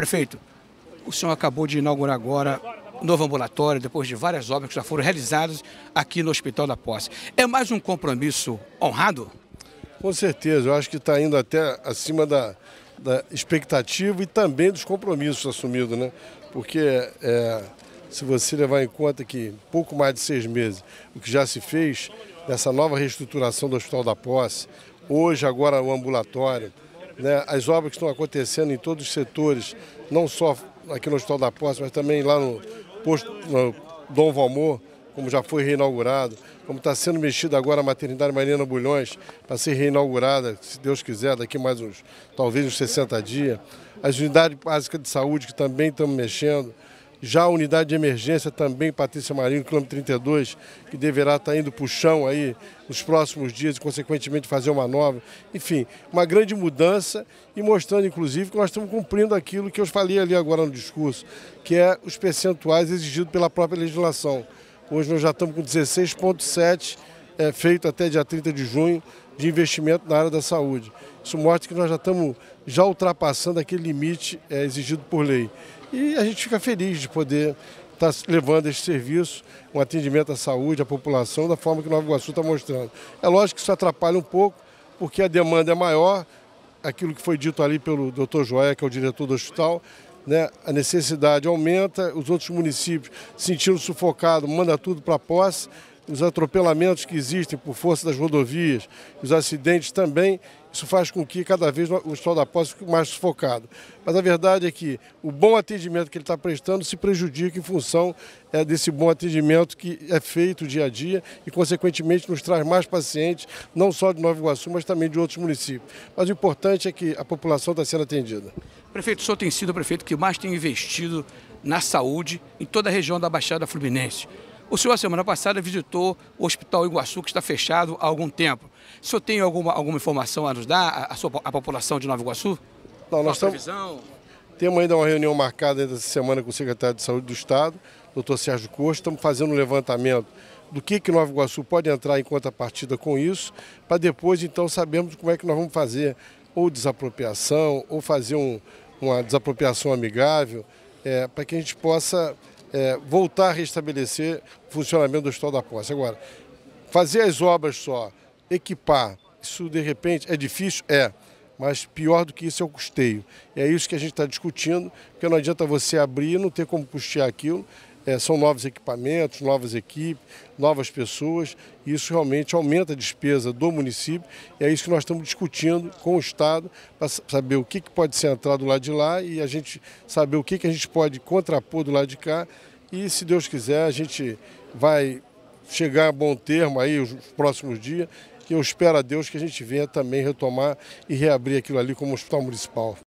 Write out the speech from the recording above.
Prefeito, o senhor acabou de inaugurar agora um novo ambulatório, depois de várias obras que já foram realizadas aqui no Hospital da Posse. É mais um compromisso honrado? Com certeza, eu acho que está indo até acima da, da, expectativa e também dos compromissos assumidos, né? Porque é, se você levar em conta que pouco mais de seis meses o que já se fez essa nova reestruturação do Hospital da Posse, hoje agora o ambulatório, né, as obras que estão acontecendo em todos os setores, não só aqui no Hospital da Posse, mas também lá no posto no Dom Valmor, como já foi reinaugurado, como está sendo mexida agora a maternidade Mariana Bulhões, para ser reinaugurada, se Deus quiser, daqui mais uns, talvez uns 60 dias. As unidades básicas de saúde que também estamos mexendo. Já a unidade de emergência também, Patrícia Marinho, quilômetro 32, que deverá estar tá indo para o chão aí nos próximos dias e, consequentemente, fazer uma nova. Enfim, uma grande mudança e mostrando, inclusive, que nós estamos cumprindo aquilo que eu falei ali agora no discurso, que é os percentuais exigidos pela própria legislação. Hoje nós já estamos com 16,7%, é, feito até dia 30 de junho, de investimento na área da saúde. Isso mostra que nós já estamos já ultrapassando aquele limite é, exigido por lei. E a gente fica feliz de poder estar tá levando esse serviço, um atendimento à saúde, à população, da forma que Nova Iguaçu está mostrando. É lógico que isso atrapalha um pouco, porque a demanda é maior, aquilo que foi dito ali pelo doutor Joé, que é o diretor do hospital, né? a necessidade aumenta, os outros municípios sentindo sufocado, manda tudo para a posse, os atropelamentos que existem por força das rodovias, os acidentes também, isso faz com que cada vez o Hospital da Posse fique mais sufocado. Mas a verdade é que o bom atendimento que ele está prestando se prejudica em função é, desse bom atendimento que é feito dia a dia e, consequentemente, nos traz mais pacientes, não só de Nova Iguaçu, mas também de outros municípios. Mas o importante é que a população está sendo atendida. Prefeito, o senhor tem sido o prefeito que mais tem investido na saúde em toda a região da Baixada Fluminense. O senhor, semana passada, visitou o Hospital Iguaçu, que está fechado há algum tempo. O senhor tem alguma, alguma informação a nos dar, a, sua, a população de Nova Iguaçu? Não, nós estamos... Temos ainda uma reunião marcada essa semana com o secretário de Saúde do Estado, doutor Sérgio Costa. Estamos fazendo um levantamento do que, que Nova Iguaçu pode entrar em contrapartida com isso, para depois, então, sabermos como é que nós vamos fazer ou desapropriação, ou fazer um, uma desapropriação amigável, é, para que a gente possa é, voltar a restabelecer o funcionamento do Hospital da Posse. Agora, fazer as obras só, equipar, isso de repente é difícil? É. Mas pior do que isso é o custeio. E é isso que a gente está discutindo, porque não adianta você abrir e não ter como custear aquilo é, são novos equipamentos, novas equipes, novas pessoas, e isso realmente aumenta a despesa do município. E é isso que nós estamos discutindo com o Estado, para saber o que, que pode ser entrado do lado de lá e a gente saber o que, que a gente pode contrapor do lado de cá. E se Deus quiser, a gente vai chegar a bom termo aí os próximos dias. E eu espero a Deus que a gente venha também retomar e reabrir aquilo ali como hospital municipal.